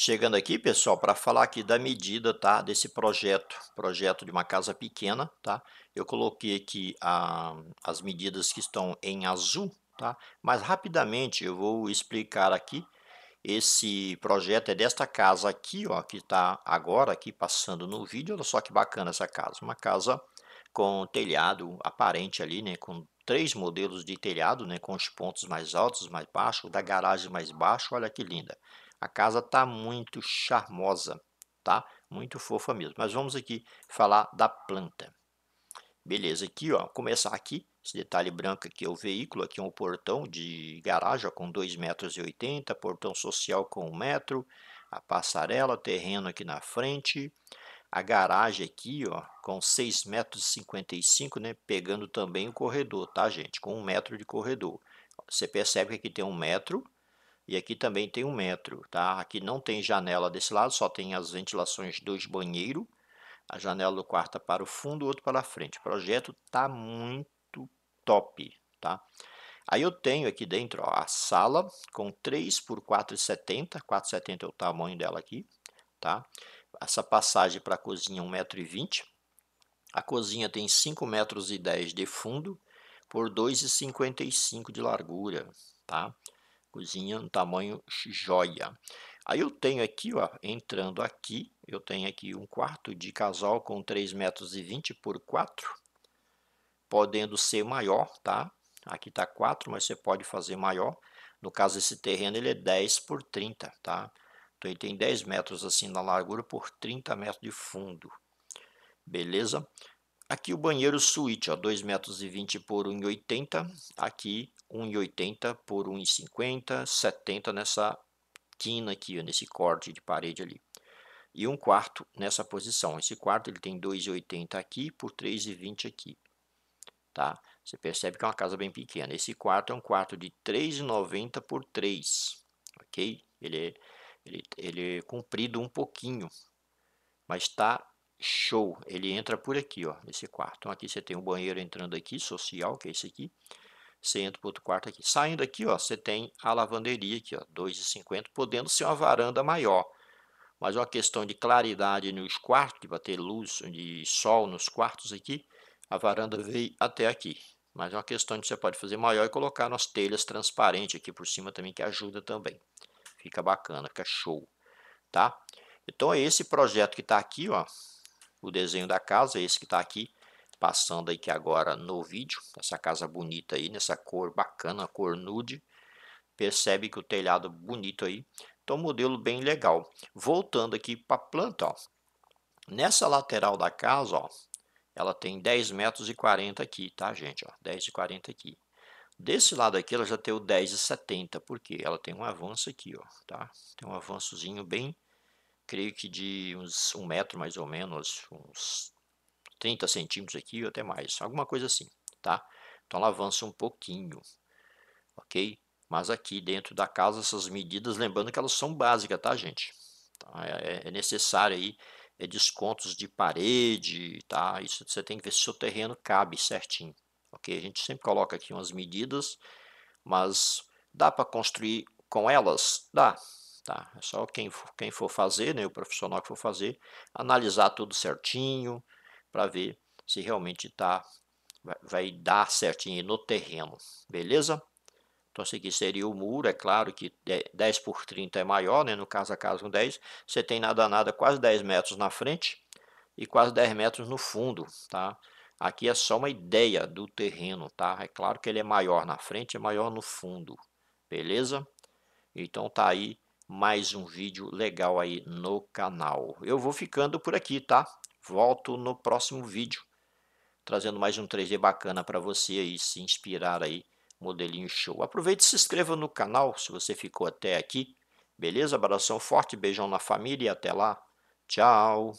Chegando aqui, pessoal, para falar aqui da medida, tá, desse projeto, projeto de uma casa pequena, tá? Eu coloquei aqui a, as medidas que estão em azul, tá? Mas rapidamente eu vou explicar aqui. Esse projeto é desta casa aqui, ó, que está agora aqui passando no vídeo. Olha só que bacana essa casa, uma casa com telhado aparente ali, né, com três modelos de telhado, né, com os pontos mais altos, mais baixos, da garagem mais baixo. Olha que linda. A casa está muito charmosa, tá? Muito fofa mesmo. Mas vamos aqui falar da planta. Beleza, aqui ó, começar aqui, esse detalhe branco aqui é o veículo, aqui é um portão de garagem ó, com 2,80 metros, portão social com 1 metro, a passarela, terreno aqui na frente, a garagem aqui ó, com 6,55 metros, né, pegando também o corredor, tá gente? Com 1 metro de corredor. Você percebe que aqui tem 1 metro, e aqui também tem um metro, tá? Aqui não tem janela desse lado, só tem as ventilações dos banheiro. A janela do quarto tá para o fundo, o outro para a frente. O projeto tá muito top, tá? Aí eu tenho aqui dentro ó, a sala com 3 por 4,70. 4,70 é o tamanho dela aqui, tá? Essa passagem para a cozinha 1,20m. A cozinha tem 5,10 metros de fundo por 2,55 de largura, tá? cozinha no tamanho joia. Aí eu tenho aqui, ó, entrando aqui, eu tenho aqui um quarto de casal com 3,20 metros por 4, podendo ser maior, tá? Aqui tá 4, mas você pode fazer maior. No caso, esse terreno ele é 10 por 30, tá? Então, ele tem 10 metros assim na largura por 30 metros de fundo. Beleza? Aqui o banheiro suíte, 2,20 m por 1,80. m. Aqui 1,80 m por 1,50, m, 70 nessa quina aqui, nesse corte de parede ali. E um quarto nessa posição. Esse quarto ele tem 2,80 aqui por 3,20 aqui. Tá? Você percebe que é uma casa bem pequena. Esse quarto é um quarto de 3,90 por 3, ok? Ele é, ele, ele é comprido um pouquinho, mas está Show, ele entra por aqui, ó, nesse quarto. Então aqui você tem um banheiro entrando aqui, social, que é esse aqui. Você entra para outro quarto aqui. Saindo aqui, ó, você tem a lavanderia aqui, ó, 2,50, podendo ser uma varanda maior. Mas uma questão de claridade nos quartos, de bater luz de sol nos quartos aqui, a varanda veio até aqui. Mas é uma questão que você pode fazer maior e colocar umas telhas transparentes aqui por cima também, que ajuda também. Fica bacana, fica show, tá? Então é esse projeto que está aqui, ó, o desenho da casa, esse que está aqui, passando aqui agora no vídeo, essa casa bonita aí, nessa cor bacana, cor nude, percebe que o telhado bonito aí, então modelo bem legal. Voltando aqui para a planta, ó, nessa lateral da casa, ó, ela tem 10 metros e 40 aqui, tá gente, ó, 10 e 40 aqui. Desse lado aqui ela já tem o 10 e 70, porque ela tem um avanço aqui, ó, tá? Tem um avançozinho bem creio que de uns um metro mais ou menos, uns 30 centímetros aqui ou até mais, alguma coisa assim, tá? Então ela avança um pouquinho, ok? Mas aqui dentro da casa, essas medidas, lembrando que elas são básicas, tá, gente? Então, é, é, necessário aí é descontos de parede, tá? Isso você tem que ver se o seu terreno cabe certinho, ok? A gente sempre coloca aqui umas medidas, mas dá para construir com elas? Dá, Tá? É só quem for, quem for fazer, né, o profissional que for fazer, analisar tudo certinho para ver se realmente tá, vai, vai dar certinho no terreno, beleza? Então, esse aqui seria o muro, é claro que 10 é, por 30 é maior, né? no caso a casa com 10, você tem nada nada quase 10 metros na frente e quase 10 metros no fundo, tá? Aqui é só uma ideia do terreno, tá? É claro que ele é maior na frente e é maior no fundo, beleza? Então tá aí mais um vídeo legal aí no canal. Eu vou ficando por aqui, tá? Volto no próximo vídeo, trazendo mais um 3D bacana para você aí se inspirar aí, modelinho show. Aproveite e se inscreva no canal se você ficou até aqui. Beleza? Abração forte, beijão na família e até lá. Tchau!